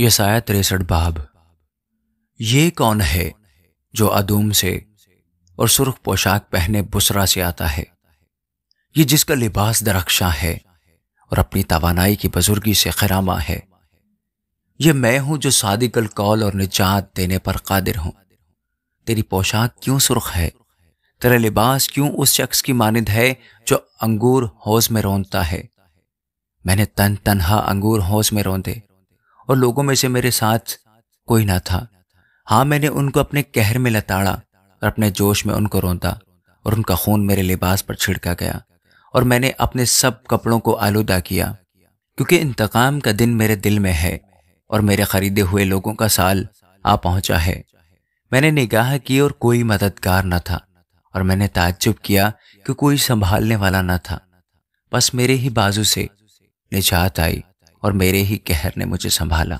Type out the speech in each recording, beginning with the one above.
यसाया तिरसठ बाब ये कौन है जो अदूम से और सुर्ख पोशाक पहने बुसरा से आता है ये जिसका लिबास दरख्शा है और अपनी तवानाई की बुजुर्गी से खरामा है ये मैं हूं जो सादिकल कौल और निजात देने पर कादिर हूं तेरी पोशाक क्यों सुर्ख है तेरा लिबास क्यों उस शख्स की मानद है जो अंगूर होश में रोनता है मैंने तन तनहा अंगूर होश में रोंदे और लोगों में से मेरे साथ कोई ना था हाँ मैंने उनको अपने कहर में लताड़ा और अपने जोश में उनको रोंदा और उनका खून मेरे लिबास पर छिड़का गया और मैंने अपने सब कपड़ों को आलूदा किया क्योंकि इंतकाम का दिन मेरे दिल में है और मेरे खरीदे हुए लोगों का साल आ पहुंचा है मैंने निगाह की और कोई मददगार न था और मैंने ताज्जुब किया कि कोई संभालने वाला न था बस मेरे ही बाजू से निजात आई और मेरे ही कहर ने मुझे संभाला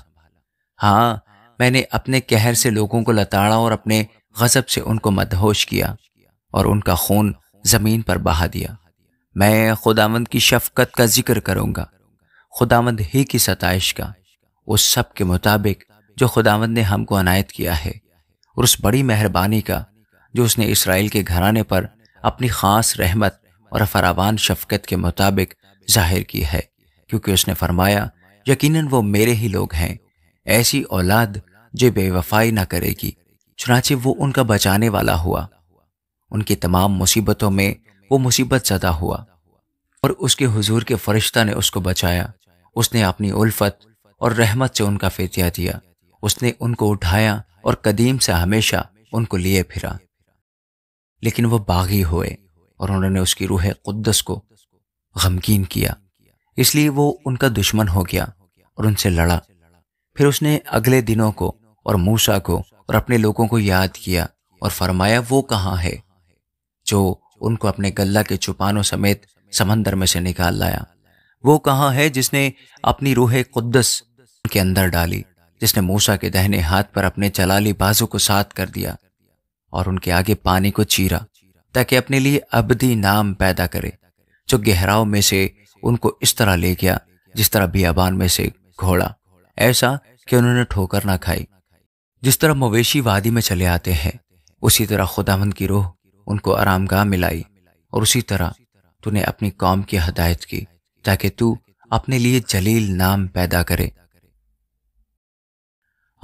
हाँ मैंने अपने कहर से लोगों को लताड़ा और अपने गजब से उनको मदहोश किया और उनका खून जमीन पर बहा दिया मैं खुदावंद की शफकत का जिक्र करूंगा खुदावंद ही की सताइश का उस सब के मुताबिक जो खुदावंद ने हमको अनायत किया है और उस बड़ी मेहरबानी का जो उसने इसराइल के घराने पर अपनी खास रहमत और फरावान शफकत के मुताबिक जाहिर की है क्योंकि उसने फरमाया यकीनन वो मेरे ही लोग हैं ऐसी औलाद जो बेवफाई ना करेगी चुनाचे वो उनका बचाने वाला हुआ उनकी तमाम मुसीबतों में वो मुसीबत ज्यादा हुआ और उसके हुजूर के फरिश्ता ने उसको बचाया उसने अपनी उल्फत और रहमत से उनका फेतिया दिया उसने उनको उठाया और कदीम से हमेशा उनको लिए फिरा लेकिन वो बागी हुए और उन्होंने उसकी रूह कुद्दस को गमगीन किया इसलिए वो उनका दुश्मन हो गया और उनसे लड़ा फिर उसने अगले दिनों को और मूसा को और अपने लोगों को याद किया और फरमाया वो कहाँ है जो उनको अपने गल्ला के चुपानों समेत समंदर में से निकाल लाया वो कहाँ है जिसने अपनी रूह कुद्दस के अंदर डाली जिसने मूसा के दहने हाथ पर अपने चलाली बाजू को साथ कर दिया और उनके आगे पानी को चीरा ताकि अपने लिए अबदी नाम पैदा करे जो गहराव में से उनको इस तरह ले गया जिस तरह बियाबान में से घोड़ा ऐसा कि उन्होंने ठोकर ना खाई जिस तरह मवेशी वादी में चले आते हैं उसी तरह खुदावंद की रूह उनको आरामगाह मिलाई और उसी तरह तूने अपनी कौम की हदायत की ताकि तू अपने लिए जलील नाम पैदा करे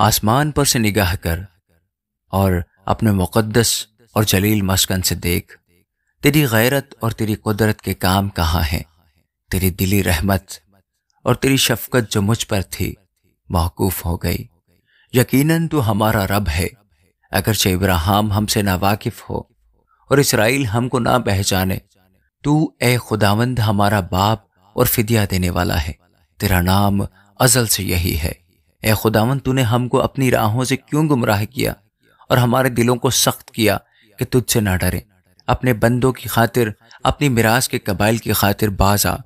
आसमान पर से निगाह कर और अपने मुकद्दस और जलील मस्कन से देख तेरी गैरत और तेरी कुदरत के काम कहाँ हैं तेरी दिली रहमत और तेरी शफकत जो मुझ पर थी मौकूफ हो गई यकीनन तू हमारा रब है अगर चे इब्राहिम हमसे नावाकिफ हो और इसराइल हमको ना पहचाने तू ए खुदावंद हमारा बाप और फिदिया देने वाला है तेरा नाम अजल से यही है ए खुदावंद तूने हमको अपनी राहों से क्यों गुमराह किया और हमारे दिलों को सख्त किया कि तुझसे ना डरे अपने बंदों की खातिर अपनी मिराज के कबाइल की खातिर बाजा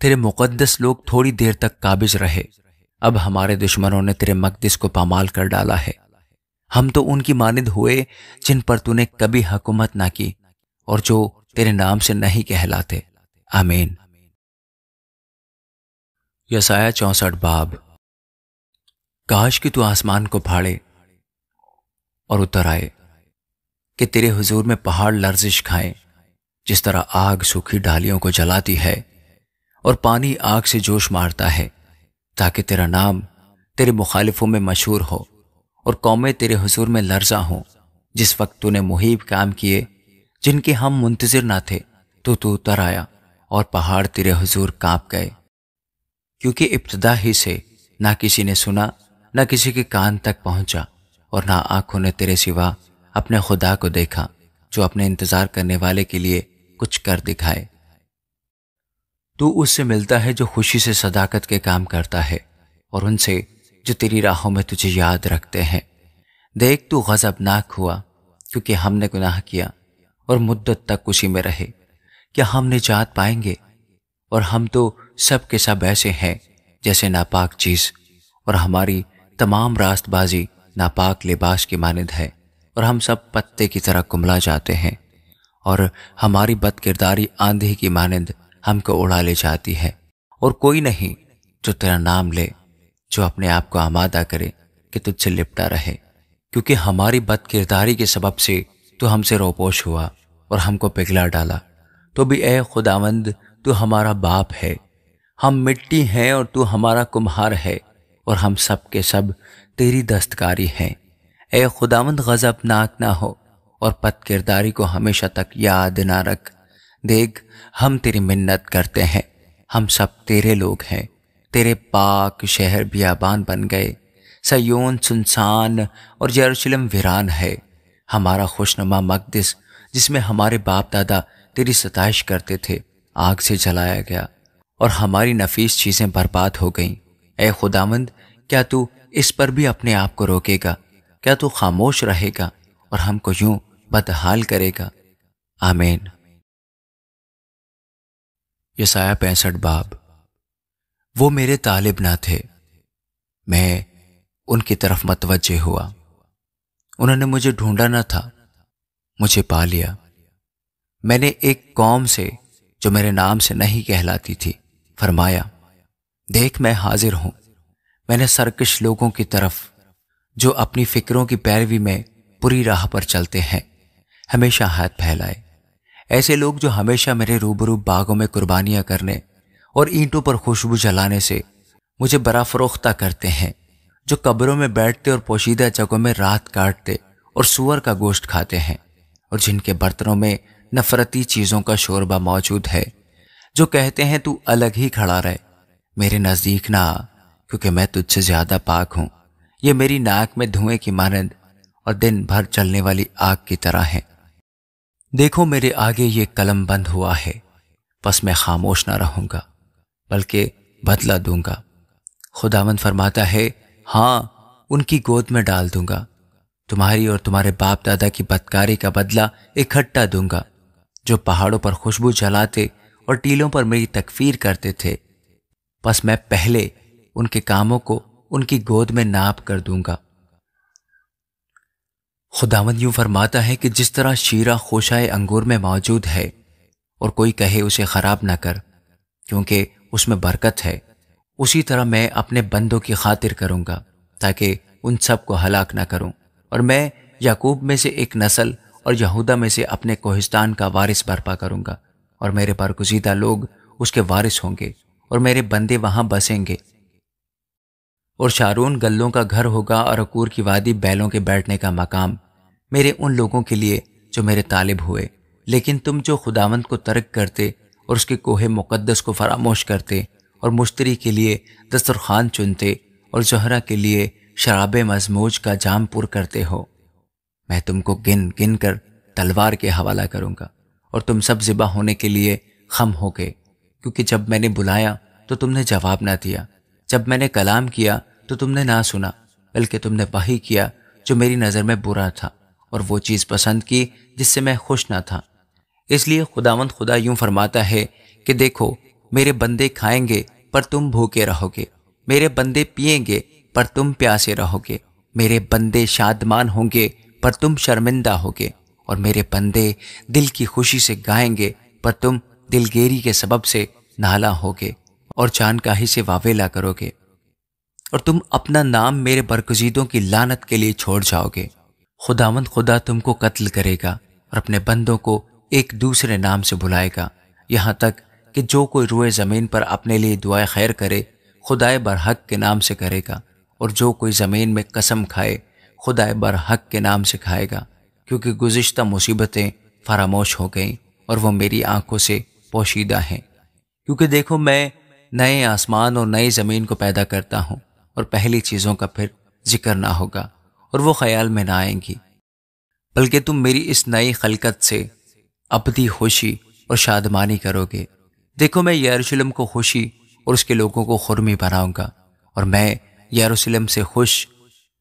तेरे मुकद्दस लोग थोड़ी देर तक काबिज रहे अब हमारे दुश्मनों ने तेरे मकदस को पामाल कर डाला है हम तो उनकी मानद हुए जिन पर तूने कभी हकूमत ना की और जो तेरे नाम से नहीं कहलाते आमीन यसाया चौसठ बाब काश कि तू आसमान को फाड़े और उतर आए कि तेरे हुजूर में पहाड़ लर्जिश खाएं जिस तरह आग सूखी डालियों को जलाती है और पानी आग से जोश मारता है ताकि तेरा नाम तेरे मुखालिफों में मशहूर हो और कौमें तेरे हजूर में लर्जा हों जिस वक्त तूने मुहिब काम किए जिनके हम मुंतजर ना थे तो तू उतर आया और पहाड़ तेरे हजूर कांप गए क्योंकि इब्तदा ही से ना किसी ने सुना ना किसी के कान तक पहुंचा और ना आंखों ने तेरे सिवा अपने खुदा को देखा जो अपने इंतज़ार करने वाले के लिए कुछ कर दिखाए तू उससे मिलता है जो खुशी से सदाकत के काम करता है और उनसे जो तेरी राहों में तुझे याद रखते हैं देख तू गजबनाक हुआ क्योंकि हमने गुनाह किया और मुद्दत तक उसी में रहे क्या हम निजात पाएंगे और हम तो सब के सब ऐसे हैं जैसे नापाक चीज़ और हमारी तमाम रास्तबाजी नापाक लिबास की मानद है और हम सब पत्ते की तरह कुमला जाते हैं और हमारी बदकिरदारी आंधी की मानंद हमको उड़ा ले जाती है और कोई नहीं जो तेरा नाम ले जो अपने आप को आमादा करे कि तुझसे लिपटा रहे क्योंकि हमारी बदकिरदारी के सबब से तो हमसे रोपोश हुआ और हमको पिघला डाला तो भी ए खुदावंद तू हमारा बाप है हम मिट्टी हैं और तू हमारा कुम्हार है और हम सब के सब तेरी दस्तकारी हैं ए खुदावंद नाक ना हो और पद किरदारी को हमेशा तक याद ना रख देख हम तेरी मिन्नत करते हैं हम सब तेरे लोग हैं तेरे पाक शहर बियाबान बन गए सयोन सुनसान और यरूशलेम वीरान है हमारा खुशनुमा मकदस जिसमें हमारे बाप दादा तेरी सताइश करते थे आग से जलाया गया और हमारी नफीस चीज़ें बर्बाद हो गईं ए खुदामंद क्या तू इस पर भी अपने आप को रोकेगा क्या तू खामोश रहेगा और हमको यूं बदहाल करेगा आमीन यसाया पैंसठ बाब वो मेरे तालिब ना थे मैं उनकी तरफ मतवजे हुआ उन्होंने मुझे ढूंढा ना था मुझे पा लिया मैंने एक कौम से जो मेरे नाम से नहीं कहलाती थी फरमाया देख मैं हाजिर हूं मैंने सरकश लोगों की तरफ जो अपनी फिक्रों की पैरवी में पूरी राह पर चलते हैं हमेशा हाथ फैलाए ऐसे लोग जो हमेशा मेरे रूबरू बागों में कुर्बानियां करने और ईंटों पर खुशबू जलाने से मुझे बरा फरोख्ता करते हैं जो कब्रों में बैठते और पोशीदा जगहों में रात काटते और सुअर का गोश्त खाते हैं और जिनके बर्तनों में नफरती चीज़ों का शोरबा मौजूद है जो कहते हैं तू अलग ही खड़ा रहे मेरे नज़दीक ना आ क्योंकि मैं तुझसे ज़्यादा पाक हूँ ये मेरी नाक में धुएं की मानंद और दिन भर चलने वाली आग की तरह है देखो मेरे आगे ये कलम बंद हुआ है बस मैं खामोश ना रहूंगा बल्कि बदला दूंगा खुदावन फरमाता है हाँ उनकी गोद में डाल दूंगा तुम्हारी और तुम्हारे बाप दादा की बदकारी का बदला इकट्ठा दूंगा जो पहाड़ों पर खुशबू जलाते और टीलों पर मेरी तकफीर करते थे बस मैं पहले उनके कामों को उनकी गोद में नाप कर दूंगा खुदावन यूं फरमाता है कि जिस तरह शीरा खोशाए अंगूर में मौजूद है और कोई कहे उसे ख़राब ना कर क्योंकि उसमें बरकत है उसी तरह मैं अपने बंदों की खातिर करूँगा ताकि उन सब को हलाक ना करूँ और मैं याकूब में से एक नस्ल और यहूदा में से अपने कोहिस्तान का वारिस बर्पा करूँगा और मेरे बरगुजीदा लोग उसके वारिस होंगे और मेरे बंदे वहाँ बसेंगे और शारून गल्लों का घर होगा और अकूर की वादी बैलों के बैठने का मकाम मेरे उन लोगों के लिए जो मेरे तालिब हुए लेकिन तुम जो खुदावंत को तर्क करते और उसके कोहे मुकद्दस को फरामोश करते और मुश्तरी के लिए दस्तरखान चुनते और जहरा के लिए शराब मजमूज का जाम पुर करते हो मैं तुमको गिन गिन कर तलवार के हवाला करूंगा और तुम सब ज़िबा होने के लिए खम हो गए क्योंकि जब मैंने बुलाया तो तुमने जवाब ना दिया जब मैंने कलाम किया तो तुमने ना सुना बल्कि तुमने वही किया जो मेरी नज़र में बुरा था और वो चीज़ पसंद की जिससे मैं खुश ना था इसलिए खुदावंद खुदा यूं फरमाता है कि देखो मेरे बंदे खाएंगे पर तुम भूखे रहोगे मेरे बंदे पिएंगे पर तुम प्यासे रहोगे मेरे बंदे शादमान होंगे पर तुम शर्मिंदा होगे और मेरे बंदे दिल की खुशी से गाएंगे पर तुम दिलगेरी के सबब से नाला होगे और जानकाही से वावेला करोगे और तुम अपना नाम मेरे बरगजीदों की लानत के लिए छोड़ जाओगे खुदावंद खुदा तुमको कत्ल करेगा और अपने बंदों को एक दूसरे नाम से बुलाएगा यहाँ तक कि जो कोई रुए ज़मीन पर अपने लिए दुआ खैर करे खुदाए बरहक के नाम से करेगा और जो कोई ज़मीन में कसम खाए खुदाए बरहक के नाम से खाएगा क्योंकि गुज्त मुसीबतें फरामोश हो गई और वह मेरी आंखों से पोशीदा हैं क्योंकि देखो मैं नए आसमान और नई ज़मीन को पैदा करता हूँ और पहली चीज़ों का फिर जिक्र ना होगा और वो ख्याल में ना आएंगी बल्कि तुम मेरी इस नई खलकत से अपनी खुशी और शादमानी करोगे देखो मैं यरूशलेम को खुशी और उसके लोगों को खुरमी बनाऊंगा और मैं यरूशलेम से खुश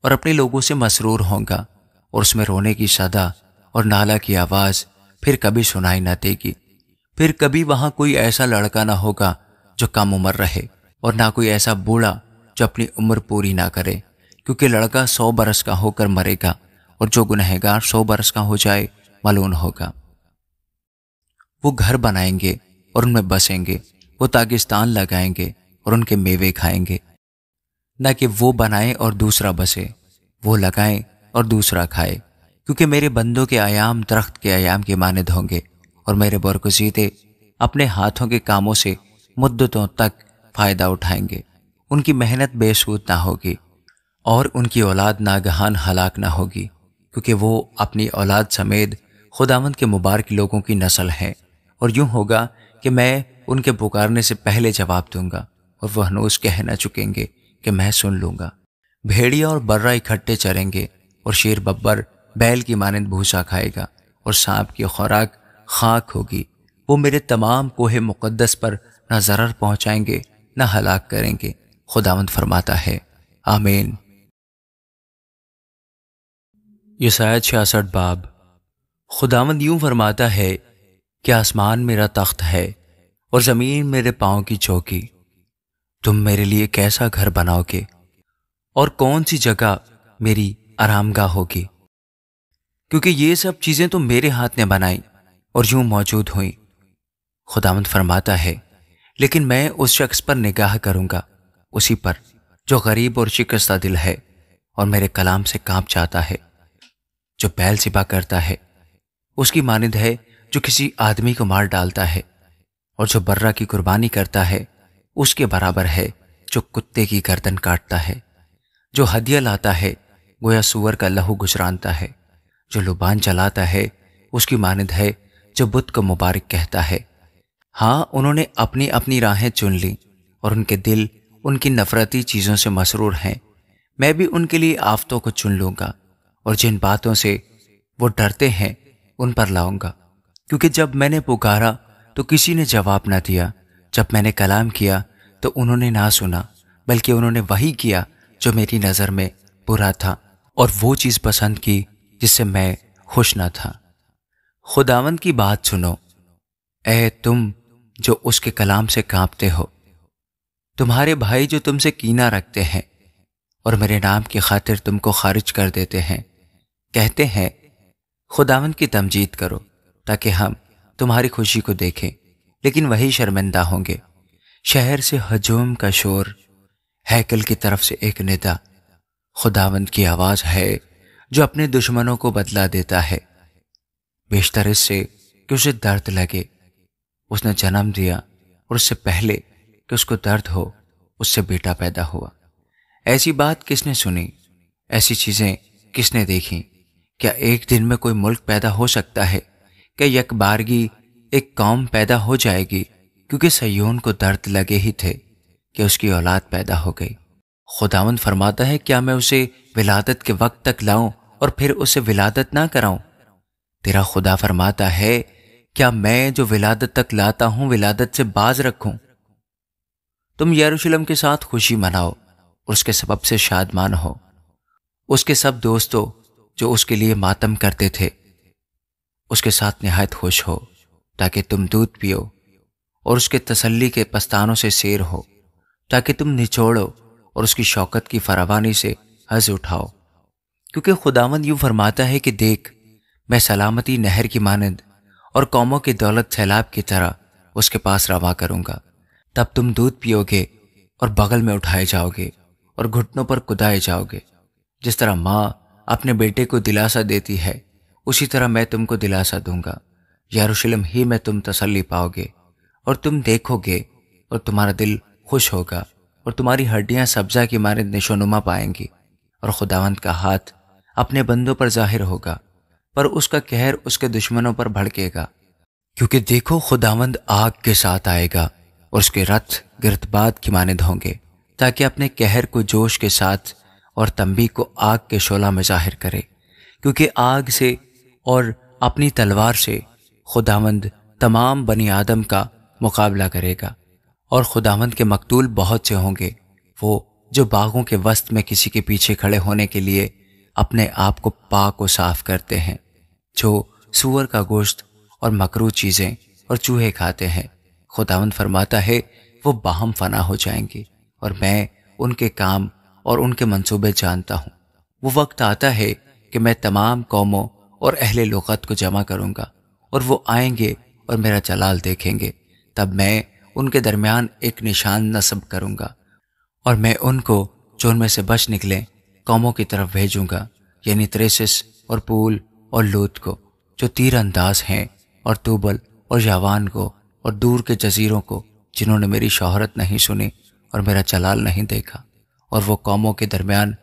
और अपने लोगों से मसरूर होऊंगा और उसमें रोने की सदा और नाला की आवाज़ फिर कभी सुनाई ना देगी फिर कभी वहाँ कोई ऐसा लड़का ना होगा जो कम उम्र रहे और ना कोई ऐसा बूढ़ा जो अपनी उम्र पूरी ना करे क्योंकि लड़का सौ बरस का होकर मरेगा और जो गुनहगार सौ बरस का हो जाए मालूम होगा वो घर बनाएंगे और उनमें बसेंगे वो ताकिस्तान लगाएंगे और उनके मेवे खाएंगे ना कि वो बनाए और दूसरा बसे वो लगाए और दूसरा खाए क्योंकि मेरे बंदों के आयाम दरख्त के आयाम के मानद होंगे और मेरे बरगुजीदे अपने हाथों के कामों से मुद्दतों तक फ़ायदा उठाएंगे उनकी मेहनत बेसूद ना होगी और उनकी औलाद नागहान हलाक ना होगी क्योंकि वो अपनी औलाद समेत खुदावंद के मुबारक लोगों की नस्ल है और यूँ होगा कि मैं उनके पुकारने से पहले जवाब दूंगा और वह कह कहना चुकेंगे कि मैं सुन लूंगा भेड़िया और बर्रा इकट्ठे चरेंगे और शेर बब्बर बैल की मानंद भूसा खाएगा और सांप की खुराक खाक होगी वो मेरे तमाम कोहे मुकद्दस पर ना जरर पहुंचाएंगे ना हलाक करेंगे खुदावंद फरमाता है आमीन यसायद छियासठ बाब खुदावंद यूं फरमाता है कि आसमान मेरा तख्त है और ज़मीन मेरे पांव की चौकी तुम मेरे लिए कैसा घर बनाओगे और कौन सी जगह मेरी आरामगाह होगी क्योंकि ये सब चीज़ें तो मेरे हाथ ने बनाई और यूं मौजूद हुई खुदावंद फरमाता है लेकिन मैं उस शख्स पर निगाह करूंगा उसी पर जो गरीब और शिकस्ता दिल है और मेरे कलाम से कांप जाता है जो बैल सिपा करता है उसकी मानद है जो किसी आदमी को मार डालता है और जो बर्रा की कुर्बानी करता है उसके बराबर है जो कुत्ते की गर्दन काटता है जो हदिया लाता है गोया सुअर का लहू गुजरानता है जो लुबान चलाता है उसकी मानद है जो बुत को मुबारक कहता है हाँ उन्होंने अपनी अपनी राहें चुन ली और उनके दिल उनकी नफरती चीज़ों से मसरूर हैं मैं भी उनके लिए आफतों को चुन लूँगा और जिन बातों से वो डरते हैं उन पर लाऊंगा क्योंकि जब मैंने पुकारा तो किसी ने जवाब ना दिया जब मैंने कलाम किया तो उन्होंने ना सुना बल्कि उन्होंने वही किया जो मेरी नज़र में बुरा था और वो चीज़ पसंद की जिससे मैं खुश ना था खुदावंद की बात सुनो ए तुम जो उसके कलाम से कांपते हो तुम्हारे भाई जो तुमसे कीना रखते हैं और मेरे नाम की खातिर तुमको खारिज कर देते हैं कहते हैं खुदावन की तमजीद करो ताकि हम तुम्हारी खुशी को देखें लेकिन वही शर्मिंदा होंगे शहर से हजूम का शोर हैकल की तरफ से एक निदा खुदावंद की आवाज़ है जो अपने दुश्मनों को बदला देता है बेशतर इससे कि उसे दर्द लगे उसने जन्म दिया और उससे पहले कि उसको दर्द हो उससे बेटा पैदा हुआ ऐसी बात किसने सुनी ऐसी चीजें किसने देखी क्या एक दिन में कोई मुल्क पैदा हो सकता है क्या बारगी एक कौम पैदा हो जाएगी क्योंकि सयोन को दर्द लगे ही थे कि उसकी औलाद पैदा हो गई खुदावन फरमाता है क्या मैं उसे विलादत के वक्त तक लाऊं और फिर उसे विलादत ना कराऊं तेरा खुदा फरमाता है क्या मैं जो विलादत तक लाता हूं विलादत से बाज रखूं तुम यरूशलेम के साथ खुशी मनाओ उसके सबब से शादमान हो उसके सब दोस्तों जो उसके लिए मातम करते थे उसके साथ नहायत खुश हो ताकि तुम दूध पियो और उसके तसल्ली के पस्तानों से शेर हो ताकि तुम निचोड़ो और उसकी शौकत की फरावानी से हज उठाओ क्योंकि खुदावंद यूं फरमाता है कि देख मैं सलामती नहर की मानंद और कौमों की दौलत सैलाब की तरह उसके पास रवा करूंगा तब तुम दूध पियोगे और बगल में उठाए जाओगे और घुटनों पर कुदाए जाओगे जिस तरह माँ अपने बेटे को दिलासा देती है उसी तरह मैं तुमको दिलासा दूंगा यरूशलेम ही में तुम तसल्ली पाओगे और तुम देखोगे और तुम्हारा दिल खुश होगा और तुम्हारी हड्डियां सब्जा की मारे निशोनुमा पाएंगी और खुदावंत का हाथ अपने बंदों पर जाहिर होगा पर उसका कहर उसके दुश्मनों पर भड़केगा क्योंकि देखो खुदावंद आग के साथ आएगा और उसके रथ गिरतबाद की मानद होंगे ताकि अपने कहर को जोश के साथ और तंबी को आग के शोला में जाहिर करे क्योंकि आग से और अपनी तलवार से खुदावंद तमाम बनी आदम का मुकाबला करेगा और खुदावंद के मकतूल बहुत से होंगे वो जो बागों के वस्त में किसी के पीछे खड़े होने के लिए अपने आप को पाक को साफ करते हैं जो सुअर का गोश्त और मकरू चीज़ें और चूहे खाते हैं खुदावंद फरमाता है वो बाहम फना हो जाएंगे और मैं उनके काम और उनके मंसूबे जानता हूँ वो वक्त आता है कि मैं तमाम कौमों और अहले लगत को जमा करूँगा और वो आएंगे और मेरा जलाल देखेंगे तब मैं उनके दरमियान एक निशान नस्ब करूँगा और मैं उनको जो उनमें से बच निकलें कौमों की तरफ भेजूँगा यानी त्रेसिस और पूल और लूत को जो तीर अंदाज हैं और तूबल और जवान को और दूर के जजीरों को जिन्होंने मेरी शहरत नहीं सुनी और मेरा जलाल नहीं देखा और वो कौमों के दरमियान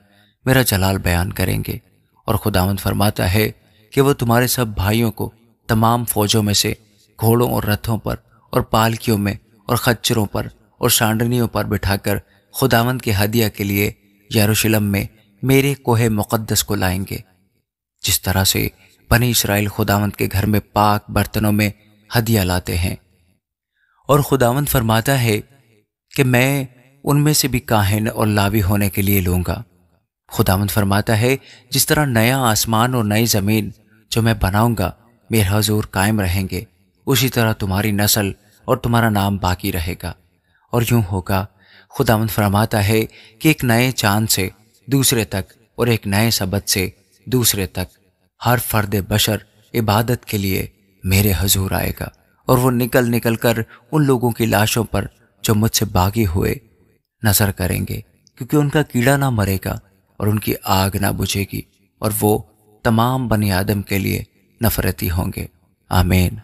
मेरा जलाल बयान करेंगे और खुदावंद फरमाता है कि वो तुम्हारे सब भाइयों को तमाम फौजों में से घोड़ों और रथों पर और पालकियों में और खच्चरों पर और सांडनियों पर बिठाकर खुदावंद के हदिया के लिए यरूशलम में मेरे कोहे मुक़द्दस को लाएंगे जिस तरह से बने इसराइल खुदावंत के घर में पाक बर्तनों में हदिया लाते हैं और खुदावंत फरमाता है कि मैं उनमें से भी काहिन और लावी होने के लिए लूंगा खुदावंत फरमाता है जिस तरह नया आसमान और नई ज़मीन जो मैं बनाऊंगा मेरे हजूर कायम रहेंगे उसी तरह तुम्हारी नस्ल और तुम्हारा नाम बाकी रहेगा और यूं होगा खुदावंत फरमाता है कि एक नए चांद से दूसरे तक और एक नए सबक से दूसरे तक हर फर्द बशर इबादत के लिए मेरे हजूर आएगा और वो निकल निकल कर उन लोगों की लाशों पर जो मुझसे बागी हुए नजर करेंगे क्योंकि उनका कीड़ा ना मरेगा और उनकी आग ना बुझेगी और वो तमाम बनी आदम के लिए नफरती होंगे आमेन